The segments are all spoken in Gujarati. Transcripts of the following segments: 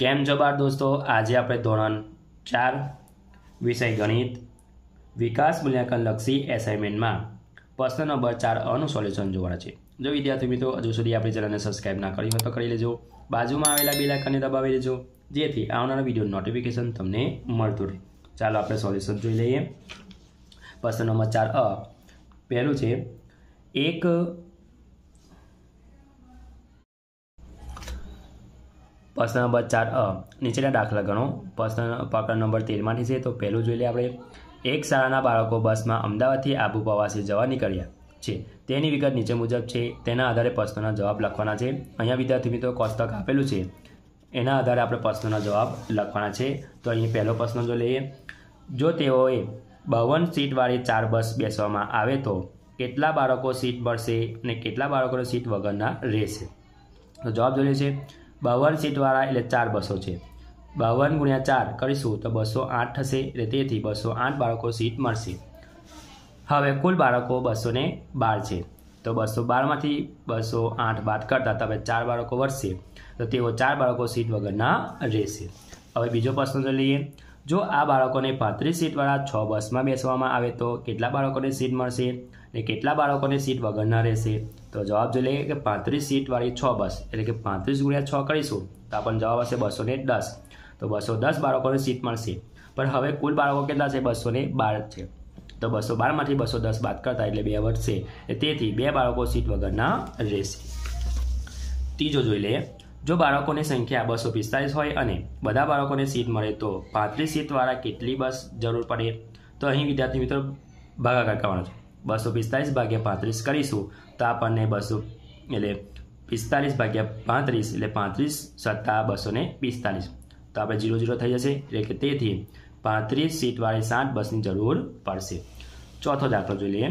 કેમ છો બાળ દોસ્તો આજે આપણે ધોરણ ચાર વિષય ગણિત વિકાસ મૂલ્યાંકન લક્ષી એસાઇનમેન્ટમાં પ્રશ્ન નંબર ચાર અનું સોલ્યુશન જોવાના છે જો વિદ્યાર્થી મિત્રો હજુ સુધી આપણી ચેનલને સબસ્ક્રાઇબ ના કરી હોય તો કરી લેજો બાજુમાં આવેલા બે લાઇકનને દબાવી લેજો જેથી આવનારા વિડીયો નોટિફિકેશન તમને મળતું રહે ચાલો આપણે સોલ્યુશન જોઈ લઈએ પ્રશ્ન નંબર ચાર અ પહેલું છે એક પ્રશ્ન નંબર ચાર નીચેના દાખલા ગણો પ્રશ્ન પ્રકરણ નંબર તેરમાંથી છે તો પહેલું જોઈ લઈએ આપણે એક શાળાના બાળકો બસમાં અમદાવાદથી આબુ પ્રવાસે જવા નીકળ્યા છે તેની વિગત નીચે મુજબ છે તેના આધારે પ્રશ્નોના જવાબ લખવાના છે અહીંયા વિદ્યાર્થી મિત્રો કોષ્ટક આપેલું છે એના આધારે આપણે પ્રશ્નોના જવાબ લખવાના છે તો અહીં પહેલો પ્રશ્ન જો લઈએ જો તેઓએ બાવન સીટવાળી ચાર બસ બેસવામાં આવે તો કેટલા બાળકો સીટ મળશે અને કેટલા બાળકોને સીટ વગરના રહેશે તો જવાબ જોઈએ છે બાવન સીટવાળા એટલે ચાર બસો છે બાવન ગુણ્યા ચાર કરીશું તો બસો આઠ થશે એટલે તેથી બસો આઠ બાળકો સીટ મળશે હવે કુલ બાળકો બસો બાર છે તો બસો બારમાંથી બસો આઠ બાદ કરતા તમે ચાર બાળકો વધશે તો તેઓ ચાર બાળકો સીટ વગરના રહેશે હવે બીજો પ્રશ્ન જો લઈએ જો આ બાળકોને પાંત્રીસ સીટવાળા છ બસમાં બેસવામાં આવે તો કેટલા બાળકોને સીટ મળશે અને કેટલા બાળકોને સીટ વગરના રહેશે તો જવાબ જોઈ લઈએ કે પાંત્રીસ સીટવાળી છ બસ એટલે કે પાંત્રીસ ગુણ્યા છ કરીશું તો આપણને જવાબ હશે બસો દસ તો બસો દસ બાળકોને સીટ મળશે પણ હવે કુલ બાળકો કેટલા છે બસો બાર છે તો બસો બારમાંથી બસો દસ બાદ કરતા એટલે બે વધશે તેથી બે બાળકો સીટ વગરના રહેશે ત્રીજો જોઈ લઈએ જો બાળકોની સંખ્યા બસો પિસ્તાલીસ હોય અને બધા બાળકોને સીટ મળે તો પાંત્રીસ સીટવાળા કેટલી બસ જરૂર પડે તો અહીં વિદ્યાર્થી મિત્રો ભાગાકાર કરવાનો છે બસો પિસ્તાલીસ ભાગ્યા પાંત્રીસ કરીશું તો આપણને બસો એટલે પિસ્તાલીસ ભાગ્યા પાંત્રીસ એટલે પાંત્રીસ સત્તા બસો પિસ્તાલીસ તો આપણે જીરો જીરો થઈ જશે એટલે કે તેથી પાંત્રીસ સીટવાળી સાત બસની જરૂર પડશે ચોથો દાખલો જોઈ લઈએ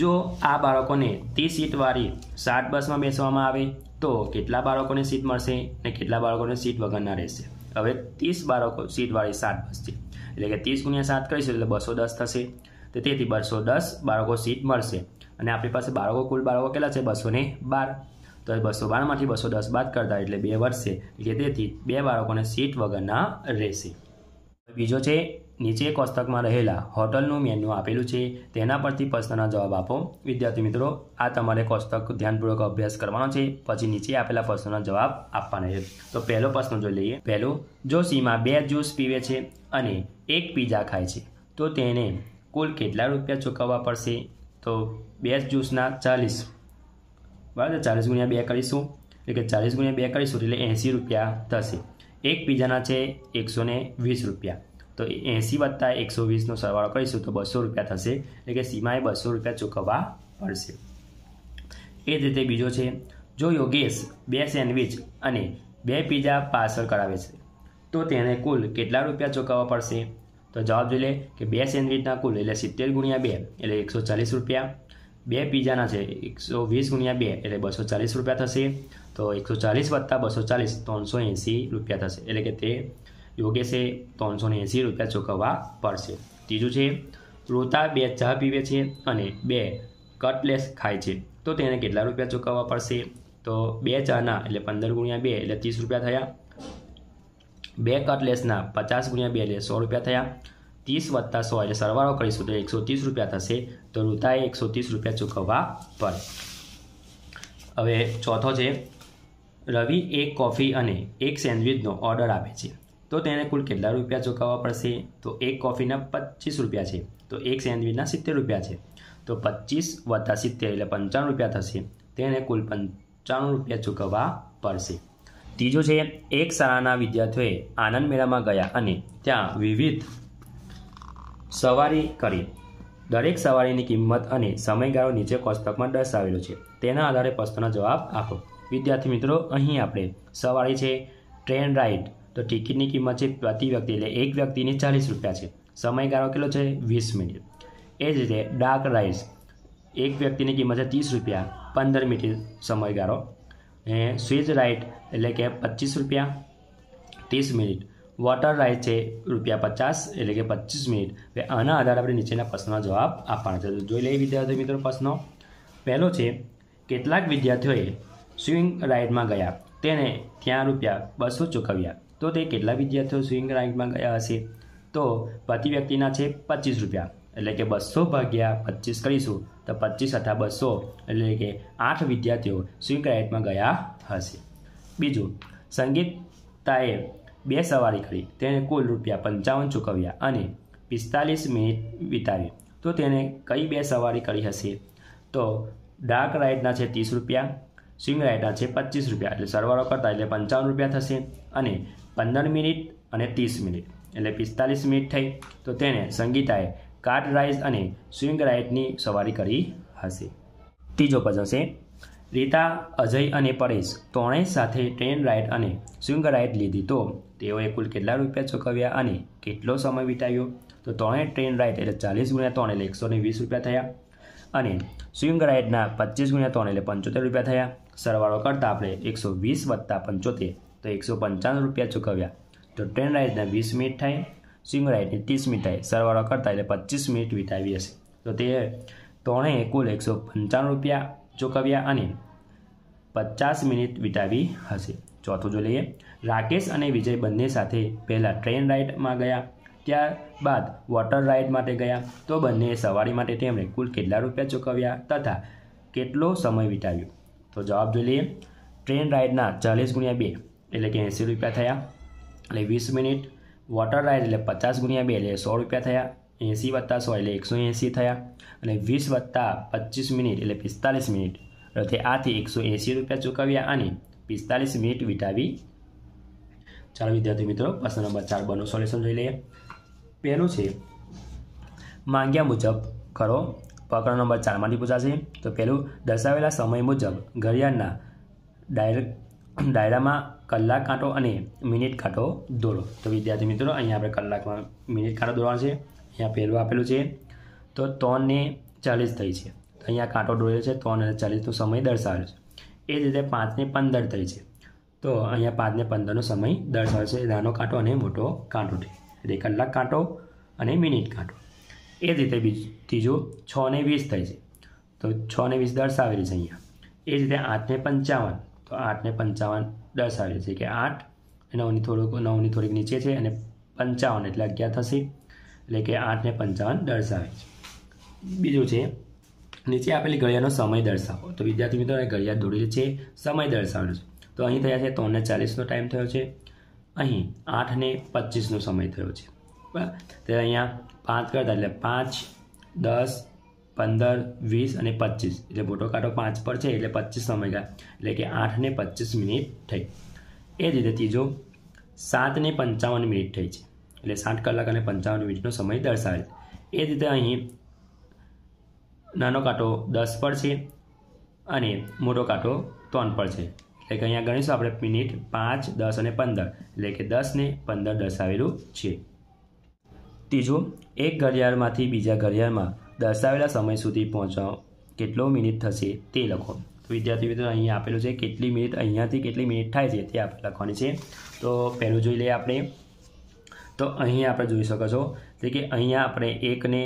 જો આ બાળકોને ત્રીસ સીટવાળી સાત બસમાં બેસવામાં આવે તો કેટલા બાળકોને સીટ મળશે અને કેટલા બાળકોને સીટ વગરના રહેશે હવે ત્રીસ બાળકો સીટવાળી સાત બસ છે એટલે કે ત્રીસ ગુણ્યા સાત કરીશું એટલે બસો દસ થશે તો તેથી બસો દસ બાળકો સીટ મળશે અને આપણી પાસે બાળકો કુલ બાળકો કેટલા છે બસો બાર તો બસો બારમાંથી બસો દસ બાદ કરતા એટલે બે વધશે એટલે તેથી બે બાળકોને સીટ વગરના રહેશે બીજો છે નીચે કોષ્ટકમાં રહેલા હોટલનું મેન્યુ આપેલું છે તેના પરથી પ્રશ્નના જવાબ આપો વિદ્યાર્થી મિત્રો આ તમારે કોષ્ટક ધ્યાનપૂર્વક અભ્યાસ કરવાનો છે પછી નીચે આપેલા પ્રશ્નોના જવાબ આપવાના છે તો પહેલો પ્રશ્ન જોઈ લઈએ પહેલું જો સીમા બે જ્યુસ પીવે છે અને એક પીઝા ખાય છે તો તેને કુલ કેટલા રૂપિયા ચૂકવવા પડશે તો બે જ્યુસના ચાલીસ બરાબર ચાલીસ ગુણ્યા બે કરીશું એટલે કે ચાલીસ ગુણ્યા બે કરીશું એટલે એંસી રૂપિયા થશે એક પીઝાના છે એકસો વીસ રૂપિયા તો એંસી વત્તા એકસો વીસનો સરવાળો કરીશું તો બસો રૂપિયા થશે એટલે કે સીમાએ બસો રૂપિયા ચૂકવવા પડશે એ જ રીતે બીજો છે જો યોગેશ બે સેન્ડવિચ અને બે પીઝા પાર્સલ કરાવે છે તો તેને કુલ કેટલા રૂપિયા ચૂકવવા પડશે તો જવાબ જોઈ લે કે બે સેન્ડવિચના કુલ એટલે સિત્તેર ગુણ્યા બે એટલે એકસો ચાલીસ રૂપિયા બે પીઝાના છે એકસો વીસ ગુણ્યા બે એટલે બસો ચાલીસ રૂપિયા થશે તો એકસો ચાલીસ વત્તા બસો ચાલીસ ત્રણસો એંસી રૂપિયા થશે એટલે કે તે યોગ્ય છે ત્રણસો એંસી રૂપિયા ચૂકવવા પડશે ત્રીજું છે રોતા બે ચા પીવે છે અને બે કટલેસ ખાય છે તો તેને કેટલા રૂપિયા ચૂકવવા પડશે તો બે ચાના એટલે પંદર ગુણ્યા બે એટલે ત્રીસ રૂપિયા થયા બે કટલેસના પચાસ ગુણ્યા બે એટલે સો રૂપિયા થયા ત્રીસ વત્તા સો એટલે સરવાળો કરીશું તો એકસો ત્રીસ રૂપિયા થશે તો રૂતાએ એકસો ત્રીસ રૂપિયા ચૂકવવા પડે હવે ચોથો છે રવિ એક કોફી અને એક સેન્ડવિચનો ઓર્ડર આપે છે તો તેને કુલ કેટલા રૂપિયા ચૂકવવા પડશે તો એક કોફીના પચીસ રૂપિયા છે તો એક સેન્ડવિચના સિત્તેર રૂપિયા છે તો પચીસ વત્તા સિત્તેર એટલે પંચાણું રૂપિયા થશે તેને કુલ પંચાણું રૂપિયા ચૂકવવા પડશે ત્રીજું છે એક શાળાના વિદ્યાર્થીઓએ આનંદ મેળામાં ગયા અને ત્યાં વિવિધ સવારી કરી દરેક સવારીની કિંમત અને સમયગાળો નીચે કોષ્ટકમાં દર્શાવેલો છે તેના આધારે પ્રશ્નનો જવાબ આપો વિદ્યાર્થી મિત્રો અહીં આપણે સવારી છે ટ્રેન રાઇડ તો ટિકિટની કિંમત છે પ્રતિ વ્યક્તિ એટલે એક વ્યક્તિની ચાલીસ રૂપિયા છે સમયગાળો કેટલો છે વીસ મિનિટ એ જ રીતે ડાર્ક રાઇડ્સ એક વ્યક્તિની કિંમત છે ત્રીસ રૂપિયા પંદર મિનિટ સમયગાળો એ સ્વિચ રાઇટ એટલે કે પચીસ રૂપિયા ત્રીસ મિનિટ વોટર રાઇટ છે રૂપિયા પચાસ એટલે કે પચીસ મિનિટ હવે આના આધારે આપણે નીચેના પ્રશ્નનો જવાબ આપવાનો છે જોઈ લઈએ વિદ્યાર્થી મિત્રો પ્રશ્નો પહેલો છે કેટલાક વિદ્યાર્થીઓએ સ્વિંગ રાઇડમાં ગયા તેને ત્યાં રૂપિયા બસો ચૂકવ્યા તો તે કેટલા વિદ્યાર્થીઓ સ્વિંગ રાઇડમાં ગયા હશે તો પ્રતિ વ્યક્તિના છે પચીસ રૂપિયા એટલે કે બસો ભાગ્યા પચીસ કરીશું તો પચીસ હતા બસો એટલે કે આઠ વિદ્યાર્થીઓ સ્વિંગ રાઇડમાં ગયા હશે બીજું સંગીતાએ બે સવારી કરી તેણે કુલ રૂપિયા પંચાવન ચૂકવ્યા અને પિસ્તાલીસ મિનિટ વિતાવી તો તેણે કઈ બે સવારી કરી હશે તો ડાર્ક રાઇડના છે ત્રીસ રૂપિયા સ્વિંગ રાઇડના છે પચીસ રૂપિયા એટલે સરવાળો કરતા એટલે પંચાવન રૂપિયા થશે અને પંદર મિનિટ અને ત્રીસ મિનિટ એટલે પિસ્તાલીસ મિનિટ થઈ તો તેણે સંગીતાએ કાર્ટ રાઇઝ અને સ્વિંગ રાઇડની સવારી કરી હશે ત્રીજો પઝલ છે રીતા અજય અને પરેશ ત્રણેય સાથે ટ્રેન રાઇડ અને સ્વિંગ રાઇડ લીધી તો તેઓએ કુલ કેટલા રૂપિયા ચૂકવ્યા અને કેટલો સમય વિતાવ્યો તો ત્રણેય ટ્રેન રાઇડ એટલે ચાલીસ ગુણ્યા ત્રણ એટલે એકસો ને વીસ રૂપિયા થયા અને સ્વિંગ રાઇડના પચીસ ગુણ્યા ત્રણ એટલે પંચોતેર રૂપિયા થયા સરવાળો કરતાં આપણે એકસો વીસ વત્તા પંચોતેર તો એકસો પંચાણું રૂપિયા ચૂકવ્યા તો ટ્રેન રાઇડના વીસ મિનિટ થાય સિંગરાઈટે ત્રીસ મીઠાઈ સરવાળો કરતા એટલે પચીસ મિનિટ વિતાવી હશે તો તે ત્રણેય કુલ એકસો પંચાણું રૂપિયા ચૂકવ્યા અને પચાસ મિનિટ વિતાવી હશે ચોથું જો લઈએ રાકેશ અને વિજય બંને સાથે પહેલાં ટ્રેન રાઇડમાં ગયા ત્યારબાદ વોટર રાઇડ માટે ગયા તો બંનેએ સવારી માટે તેમણે કુલ કેટલા રૂપિયા ચૂકવ્યા તથા કેટલો સમય વિતાવ્યો તો જવાબ જોઈ લઈએ ટ્રેન રાઇડના ચાલીસ ગુણ્યા બે એટલે કે એંસી રૂપિયા થયા એટલે વીસ મિનિટ વોટર રાઇડ એટલે પચાસ ગુણ્યા બે એટલે સો રૂપિયા થયા એંસી વત્તા સો એટલે એકસો એંસી થયા અને વીસ વત્તા પચીસ મિનિટ એટલે પિસ્તાલીસ મિનિટ રથે આથી એકસો એંસી રૂપિયા ચૂકવ્યા અને પિસ્તાલીસ મિનિટ વિટાવી ચાલો વિદ્યાર્થી મિત્રો પ્રશ્ન નંબર ચાર બનો સોલ્યુશન જોઈ લઈએ પહેલું છે માંગ્યા મુજબ ખરો પ્રકરણ નંબર ચારમાંથી પૂછાશે તો પહેલું દર્શાવેલા સમય મુજબ ઘડિયાળના ડાયરેક્ટ ડાયરામાં કલાક કાંટો અને મિનિટ કાંટો દોડો તો વિદ્યાર્થી મિત્રો અહીંયા આપણે કલાકમાં મિનિટ કાંટો દોરવાનો છે અહીંયા પહેલું આપેલું છે તો ત્રણને ચાલીસ થઈ છે તો અહીંયા કાંટો દોર્યો છે ત્રણ અને ચાલીસનો સમય દર્શાવ્યો છે એ જ રીતે પાંચને પંદર થઈ છે તો અહીંયા પાંચને પંદરનો સમય દર્શાવ્યો છે નાનો કાંટો અને મોટો કાંટો થઈ એટલે કલાક કાંટો અને મિનિટ કાંટો એ જ રીતે બીજું ત્રીજું છ ને વીસ થઈ છે તો છ ને વીસ દર્શાવેલી છે અહીંયા એ જ રીતે આઠને પંચાવન તો આઠને પંચાવન દસ આવે છે કે આઠ નવની થોડુંક નવની થોડીક નીચે છે અને પંચાવન એટલે અગિયાર થશે એટલે કે આઠને પંચાવન દર્શાવે છે બીજું છે નીચે આપેલી ઘડિયાળનો સમય દર્શાવો તો વિદ્યાર્થી મિત્રો ઘડિયાળ દોરેલી છે સમય દર્શાવેલો છે તો અહીં થયા છે ત્રણને ચાલીસનો ટાઈમ થયો છે અહીં આઠને પચીસનો સમય થયો છે બરાબર તો અહીંયા પાંચ કરતા એટલે પાંચ દસ પંદર વીસ અને પચીસ એટલે મોટો કાંટો પાંચ પર છે એટલે પચીસ ગયા એટલે કે આઠ ને પચીસ મિનિટ થઈ એ જ રીતે ત્રીજો સાતને પંચાવન મિનિટ થઈ છે એટલે સાત કલાક અને પંચાવન મિનિટનો સમય દર્શાવે છે એ જ રીતે અહીં નાનો કાંટો દસ પર છે અને મોટો કાંટો ત્રણ પર છે એટલે કે અહીંયા ગણીશું આપણે મિનિટ પાંચ દસ અને પંદર એટલે કે દસ ને પંદર દર્શાવેલું છે ત્રીજું એક ઘડિયાળમાંથી બીજા ઘડિયાળમાં દર્શાવેલા સમય સુધી પહોંચવા કેટલો મિનિટ થશે તે લખો તો વિદ્યાર્થી મિત્રો અહીંયા આપેલું છે કેટલી મિનિટ અહીંયાથી કેટલી મિનિટ થાય છે તે આપણે લખવાની છે તો પહેલું જોઈ લઈએ આપણે તો અહીં આપણે જોઈ શકો છો એટલે કે અહીંયા આપણે એકને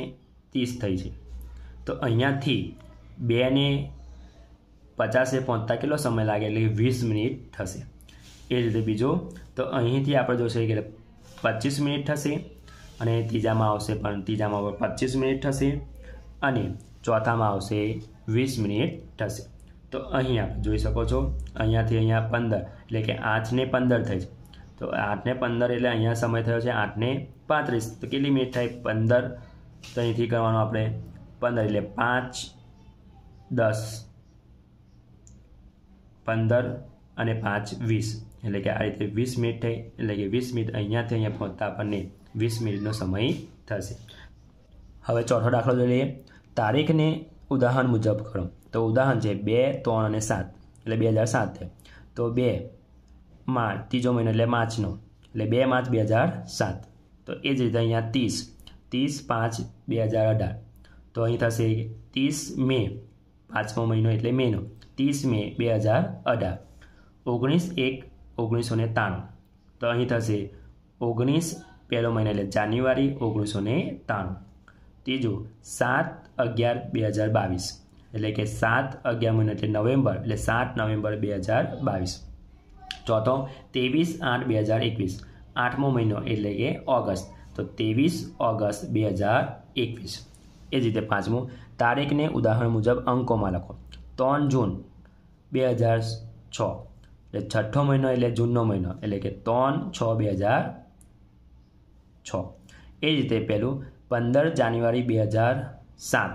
ત્રીસ થઈ છે તો અહીંયાથી બેને પચાસે પહોંચતા કેટલો સમય લાગે એટલે કે વીસ મિનિટ થશે એ રીતે બીજો તો અહીંથી આપણે જોશે કે પચીસ મિનિટ થશે અને ત્રીજામાં આવશે પણ ત્રીજામાં પચીસ મિનિટ થશે અને ચોથામાં આવશે વીસ મિનિટ થશે તો અહીં આપ જોઈ શકો છો અહીંયાથી અહીંયા પંદર એટલે કે આઠને પંદર થઈ છે તો આઠને પંદર એટલે અહીંયા સમય થયો છે આઠને પાંત્રીસ તો કેટલી મિનિટ થાય પંદર તો અહીંથી કરવાનું આપણે પંદર એટલે પાંચ દસ પંદર અને પાંચ વીસ એટલે કે આ રીતે વીસ મિનિટ થઈ એટલે કે વીસ મિનિટ અહીંયાથી અહીંયા પહોંચતા આપણને વીસ મિનિટનો સમય થશે હવે ચોથો દાખલો જોઈ લઈએ તારીખને ઉદાહરણ મુજબ કરો તો ઉદાહરણ છે બે ત્રણ અને સાત એટલે બે હજાર સાત તો બે માર્ચ ત્રીજો મહિનો એટલે માર્ચનો એટલે બે માર્ચ બે હજાર સાત તો એ જ રીતે અહીંયા ત્રીસ ત્રીસ પાંચ બે હજાર અઢાર તો અહીં થશે ત્રીસ મે પાંચમો મહિનો એટલે મેનો ત્રીસ મે બે હજાર અઢાર ઓગણીસ એક ઓગણીસો ને ત્રાણું તો અહીં થશે ઓગણીસ પહેલો મહિનો એટલે જાન્યુઆરી ઓગણીસો ને ત્રાણું ત્રીજું સાત અગિયાર બે હજાર બાવીસ એટલે કે સાત અગિયાર મહિનો એટલે નવેમ્બર એટલે સાત નવેમ્બર બે હજાર બાવીસ ચોથો ત્રેવીસ આઠ બે હજાર એકવીસ આઠમો મહિનો એટલે કે ઓગસ્ટ તો ત્રેવીસ ઓગસ્ટ બે હજાર એકવીસ એ જ રીતે પાંચમું તારીખને ઉદાહરણ મુજબ અંકોમાં લખો ત્રણ જૂન બે હજાર છ એટલે છઠ્ઠો મહિનો એટલે જૂનનો મહિનો એટલે કે ત્રણ છ બે હજાર છ એ જ રીતે પહેલું પંદર જાન્યુઆરી બે હજાર સાત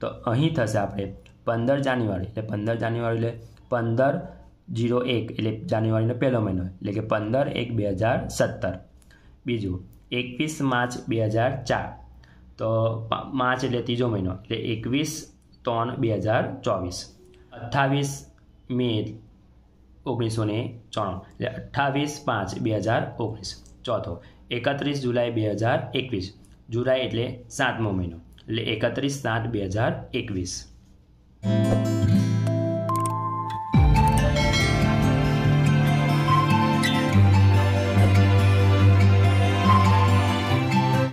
તો અહીં થશે આપણે પંદર જાન્યુઆરી એટલે પંદર જાન્યુઆરી એટલે પંદર જીરો એક એટલે જાન્યુઆરીનો પહેલો મહિનો એટલે કે પંદર એક બે હજાર સત્તર બીજું એકવીસ માર્ચ બે હજાર ચાર તો માર્ચ એટલે ત્રીજો મહિનો એટલે એકવીસ ત્રણ બે હજાર ચોવીસ અઠ્ઠાવીસ મે ઓગણીસો ને ચોણું એટલે અઠ્ઠાવીસ પાંચ બે હજાર ઓગણીસ ચોથો એકત્રીસ જુલાઈ બે હજાર એકવીસ જુલાઈ એટલે સાતમો મહિનો એટલે એકત્રીસ સાત બે હજાર એકવીસ